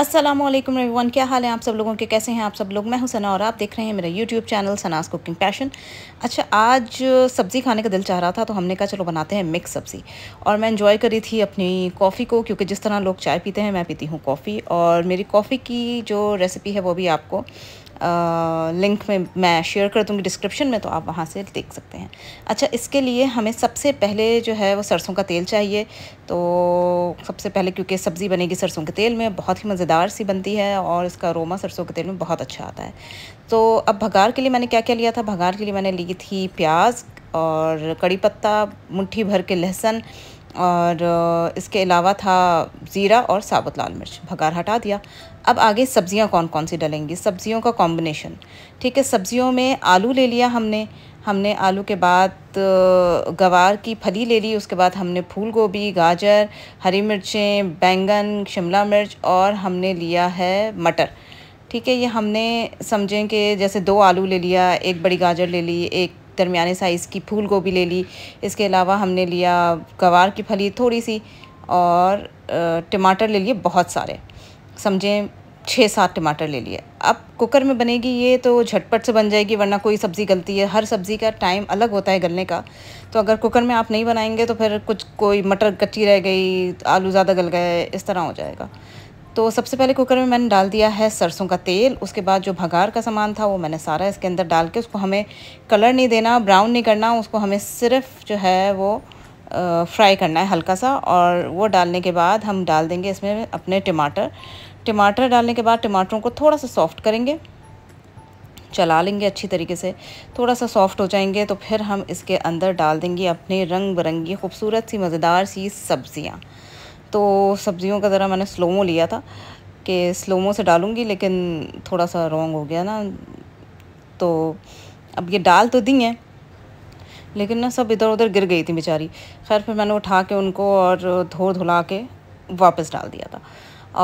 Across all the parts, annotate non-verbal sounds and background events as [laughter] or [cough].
Aslam everyone क्या हाल है आप सब लोगों के कैसे हैं आप सब लोग मैं हूं सना और आप देख रहे हैं मेरा YouTube channel Sana's cooking passion अच्छा आज सब्ज़ी खाने का दिल चाह रहा था तो हमने कहा चलो बनाते हैं मिक्स सब्ज़ी और मैं इन्जॉय करी थी अपनी कॉफ़ी को क्योंकि जिस तरह लोग चाय पीते हैं मैं पीती हूँ कॉफ़ी और मेरी कॉफ़ी की जो रेसिपी है वो भी आपको लिंक में मैं शेयर कर दूँगी डिस्क्रिप्शन में तो आप वहाँ से देख सकते हैं अच्छा इसके लिए हमें सबसे पहले जो है वो सरसों का तेल चाहिए तो सबसे पहले क्योंकि सब्ज़ी बनेगी सरसों के तेल में बहुत ही मज़ेदार सी बनती है और इसका अरोमा सरसों के तेल में बहुत अच्छा आता है तो अब भगार के लिए मैंने क्या क्या लिया था भगार के लिए मैंने ली थी प्याज और कड़ी पत्ता मुठ्ठी भर के लहसुन और इसके अलावा था ज़ीरा और साबुत लाल मिर्च भगार हटा दिया अब आगे सब्ज़ियाँ कौन कौन सी डलेंगी सब्ज़ियों का कॉम्बिनेशन ठीक है सब्ज़ियों में आलू ले लिया हमने हमने आलू के बाद गवार की फली ले ली उसके बाद हमने फूल गोभी गाजर हरी मिर्चें बैंगन शिमला मिर्च और हमने लिया है मटर ठीक है ये हमने समझें कि जैसे दो आलू ले लिया एक बड़ी गाजर ले ली एक दरमियाने साइज़ की फूल गोभी ले ली इसके अलावा हमने लिया गवार की फली थोड़ी सी और टमाटर ले लिए बहुत सारे समझें छः सात टमाटर ले लिए अब कुकर में बनेगी ये तो झटपट से बन जाएगी वरना कोई सब्ज़ी गलती है हर सब्ज़ी का टाइम अलग होता है गलने का तो अगर कुकर में आप नहीं बनाएंगे तो फिर कुछ कोई मटर कच्ची रह गई आलू ज़्यादा गल गए इस तरह हो जाएगा तो सबसे पहले कुकर में मैंने डाल दिया है सरसों का तेल उसके बाद जो भगार का सामान था वो मैंने सारा इसके अंदर डाल के उसको हमें कलर नहीं देना ब्राउन नहीं करना उसको हमें सिर्फ जो है वो फ्राई करना है हल्का सा और वो डालने के बाद हम डाल देंगे इसमें अपने टमाटर टमाटर डालने के बाद टमाटरों को थोड़ा सा सॉफ्ट करेंगे चला लेंगे अच्छी तरीके से थोड़ा सा सॉफ्ट हो जाएंगे तो फिर हम इसके अंदर डाल देंगे अपनी रंग बिरंगी खूबसूरत सी मज़ेदार सी सब्ज़ियाँ तो सब्ज़ियों का ज़रा मैंने स्लोमो लिया था कि स्लोमो से डालूंगी लेकिन थोड़ा सा रॉन्ग हो गया ना तो अब ये डाल तो दी हैं लेकिन ना सब इधर उधर गिर गई थी बेचारी खैर फिर मैंने उठा के उनको और धो धुला के वापस डाल दिया था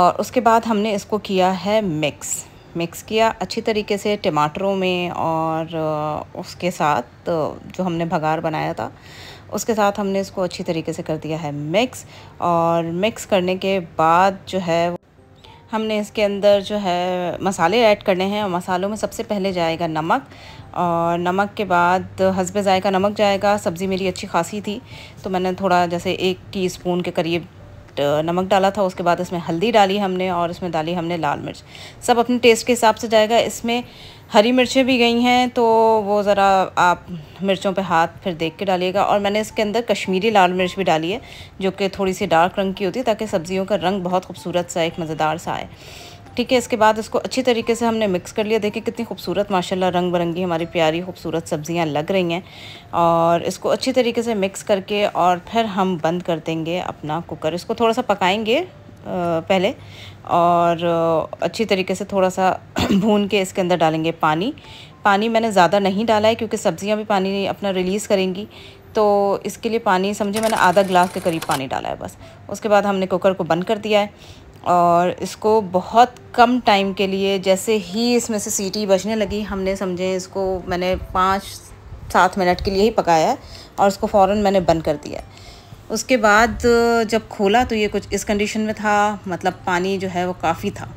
और उसके बाद हमने इसको किया है मिक्स मिक्स किया अच्छी तरीके से टमाटरों में और उसके साथ जो हमने भगार बनाया था उसके साथ हमने इसको अच्छी तरीके से कर दिया है मिक्स और मिक्स करने के बाद जो है हमने इसके अंदर जो है मसाले ऐड करने हैं और मसालों में सबसे पहले जाएगा नमक और नमक के बाद हसबे जायका नमक जाएगा सब्ज़ी मेरी अच्छी खासी थी तो मैंने थोड़ा जैसे एक टीस्पून के करीब नमक डाला था उसके बाद इसमें हल्दी डाली हमने और इसमें डाली हमने लाल मिर्च सब अपने टेस्ट के हिसाब से जाएगा इसमें हरी मिर्चें भी गई हैं तो वो ज़रा आप मिर्चों पे हाथ फिर देख के डालिएगा और मैंने इसके अंदर कश्मीरी लाल मिर्च भी डाली है जो कि थोड़ी सी डार्क रंग की होती है ताकि सब्ज़ियों का रंग बहुत खूबसूरत सा एक मज़ेदार सा आए ठीक है इसके बाद इसको अच्छी तरीके से हमने मिक्स कर लिया देखिए कितनी खूबसूरत माशाल्लाह रंग बिरंगी हमारी प्यारी खूबसूरत सब्जियां लग रही हैं और इसको अच्छी तरीके से मिक्स करके और फिर हम बंद कर देंगे अपना कुकर इसको थोड़ा सा पकाएंगे पहले और अच्छी तरीके से थोड़ा सा [clears throat] भून के इसके अंदर डालेंगे पानी पानी मैंने ज़्यादा नहीं डाला है क्योंकि सब्ज़ियाँ भी पानी अपना रिलीज़ करेंगी तो इसके लिए पानी समझे मैंने आधा ग्लास के करीब पानी डाला है बस उसके बाद हमने कुकर को बंद कर दिया है और इसको बहुत कम टाइम के लिए जैसे ही इसमें से सीटी बजने लगी हमने समझे इसको मैंने पाँच सात मिनट के लिए ही पकाया और उसको फ़ौर मैंने बंद कर दिया उसके बाद जब खोला तो ये कुछ इस कंडीशन में था मतलब पानी जो है वो काफ़ी था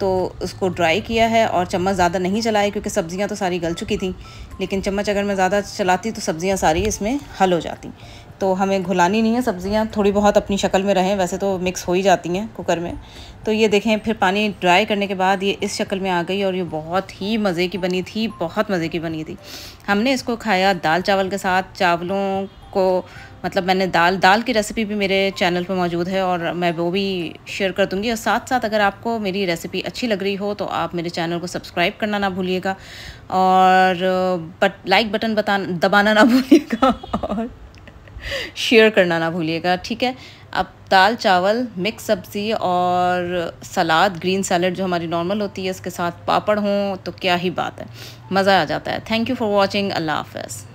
तो उसको ड्राई किया है और चम्मच ज़्यादा नहीं चलाए क्योंकि सब्ज़ियाँ तो सारी गल चुकी थी लेकिन चम्मच अगर मैं ज़्यादा चलाती तो सब्ज़ियाँ सारी इसमें हल हो जाती तो हमें घुलानी नहीं है सब्ज़ियाँ थोड़ी बहुत अपनी शक्ल में रहें वैसे तो मिक्स हो ही जाती हैं कुकर में तो ये देखें फिर पानी ड्राई करने के बाद ये इस शक्ल में आ गई और ये बहुत ही मज़े की बनी थी बहुत मज़े की बनी थी हमने इसको खाया दाल चावल के साथ चावलों को मतलब मैंने दाल दाल की रेसिपी भी मेरे चैनल पर मौजूद है और मैं वो भी शेयर कर दूँगी और साथ साथ अगर आपको मेरी रेसिपी अच्छी लग रही हो तो आप मेरे चैनल को सब्सक्राइब करना ना भूलिएगा और बट लाइक बटन बता दबाना ना भूलिएगा और शेयर करना ना भूलिएगा ठीक है अब दाल चावल मिक्स सब्ज़ी और सलाद ग्रीन सैलड जो हमारी नॉर्मल होती है इसके साथ पापड़ हों तो क्या ही बात है मज़ा आ जाता है thank you for watching Allah half